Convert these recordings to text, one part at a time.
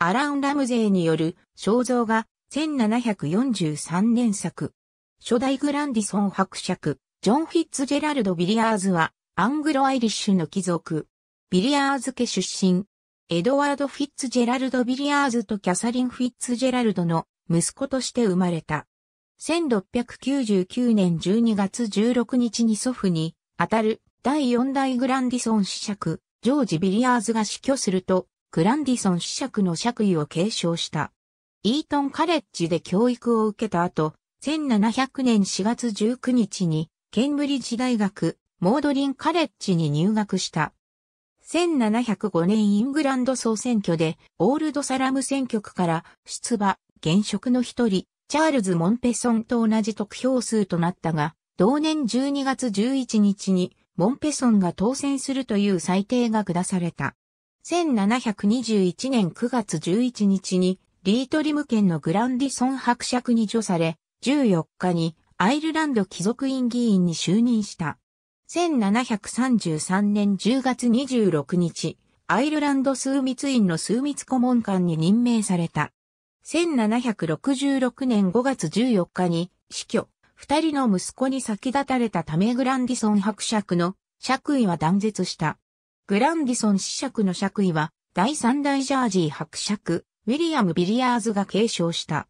アラン・ラムゼーによる肖像画1743年作。初代グランディソン伯爵、ジョン・フィッツジェラルド・ビリアーズはアングロ・アイリッシュの貴族。ビリアーズ家出身。エドワード・フィッツジェラルド・ビリアーズとキャサリン・フィッツジェラルドの息子として生まれた。1699年12月16日に祖父に、あたる第4代グランディソン子爵、ジョージ・ビリアーズが死去すると、グランディソン子爵の爵位を継承した。イートンカレッジで教育を受けた後、1700年4月19日に、ケンブリッジ大学、モードリンカレッジに入学した。1705年イングランド総選挙で、オールドサラム選挙区から出馬、現職の一人、チャールズ・モンペソンと同じ得票数となったが、同年12月11日に、モンペソンが当選するという裁定が下された。1721年9月11日にリートリム県のグランディソン伯爵に除され、14日にアイルランド貴族院議員に就任した。1733年10月26日、アイルランド枢密院の枢密顧問官に任命された。1766年5月14日に死去、二人の息子に先立たれたためグランディソン伯爵の爵位は断絶した。グランディソン子爵の爵位は、第三代ジャージー伯爵、ウィリアム・ビリアーズが継承した。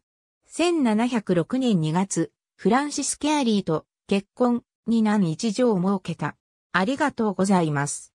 1706年2月、フランシス・ケアリーと結婚に難一条を設けた。ありがとうございます。